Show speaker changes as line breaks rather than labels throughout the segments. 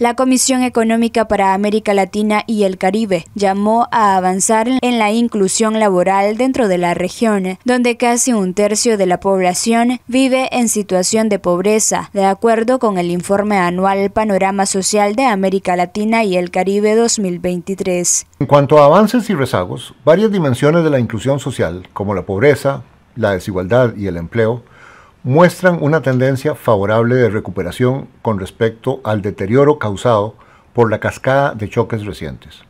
La Comisión Económica para América Latina y el Caribe llamó a avanzar en la inclusión laboral dentro de la región, donde casi un tercio de la población vive en situación de pobreza, de acuerdo con el informe anual Panorama Social de América Latina y el Caribe 2023.
En cuanto a avances y rezagos, varias dimensiones de la inclusión social, como la pobreza, la desigualdad y el empleo, muestran una tendencia favorable de recuperación con respecto al deterioro causado por la cascada de choques recientes.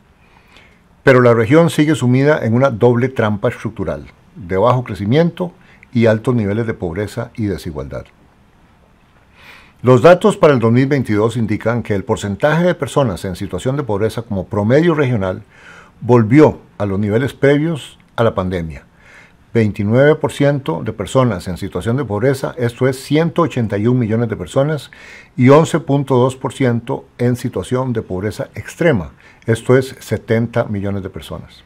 Pero la región sigue sumida en una doble trampa estructural, de bajo crecimiento y altos niveles de pobreza y desigualdad. Los datos para el 2022 indican que el porcentaje de personas en situación de pobreza como promedio regional volvió a los niveles previos a la pandemia, 29% de personas en situación de pobreza, esto es 181 millones de personas, y 11.2% en situación de pobreza extrema, esto es 70 millones de personas.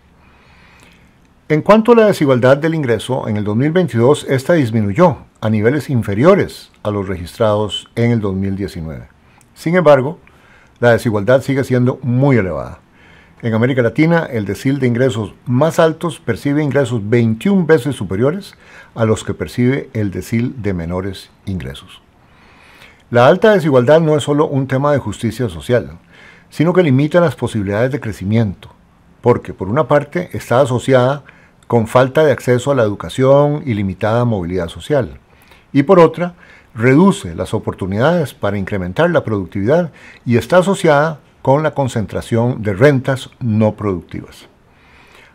En cuanto a la desigualdad del ingreso, en el 2022 esta disminuyó a niveles inferiores a los registrados en el 2019. Sin embargo, la desigualdad sigue siendo muy elevada. En América Latina, el decil de ingresos más altos percibe ingresos 21 veces superiores a los que percibe el decil de menores ingresos. La alta desigualdad no es solo un tema de justicia social, sino que limita las posibilidades de crecimiento, porque por una parte está asociada con falta de acceso a la educación y limitada movilidad social, y por otra, reduce las oportunidades para incrementar la productividad y está asociada con la concentración de rentas no productivas.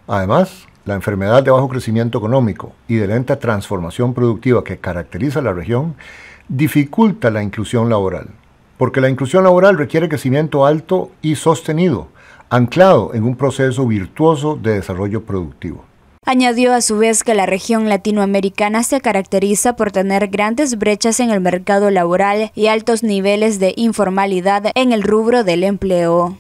Además, la enfermedad de bajo crecimiento económico y de lenta transformación productiva que caracteriza la región dificulta la inclusión laboral, porque la inclusión laboral requiere crecimiento alto y sostenido, anclado en un proceso virtuoso de desarrollo productivo.
Añadió a su vez que la región latinoamericana se caracteriza por tener grandes brechas en el mercado laboral y altos niveles de informalidad en el rubro del empleo.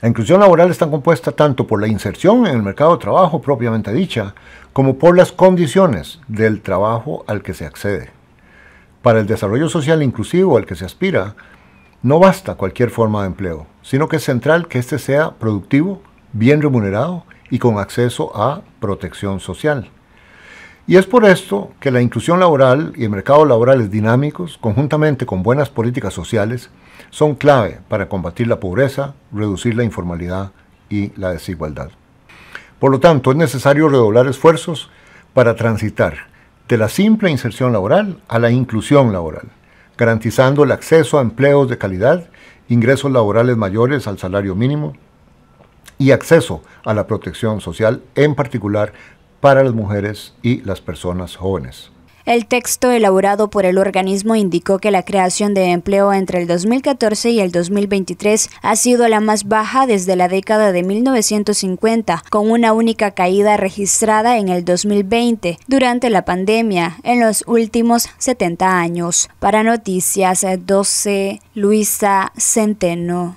La inclusión laboral está compuesta tanto por la inserción en el mercado de trabajo propiamente dicha, como por las condiciones del trabajo al que se accede. Para el desarrollo social inclusivo al que se aspira, no basta cualquier forma de empleo, sino que es central que éste sea productivo, bien remunerado y con acceso a protección social. Y es por esto que la inclusión laboral y el mercado laboral dinámicos, conjuntamente con buenas políticas sociales, son clave para combatir la pobreza, reducir la informalidad y la desigualdad. Por lo tanto, es necesario redoblar esfuerzos para transitar de la simple inserción laboral a la inclusión laboral, garantizando el acceso a empleos de calidad, ingresos laborales mayores al salario mínimo, y acceso a la protección social, en particular para las mujeres y las personas jóvenes.
El texto elaborado por el organismo indicó que la creación de empleo entre el 2014 y el 2023 ha sido la más baja desde la década de 1950, con una única caída registrada en el 2020 durante la pandemia en los últimos 70 años. Para Noticias 12, Luisa Centeno.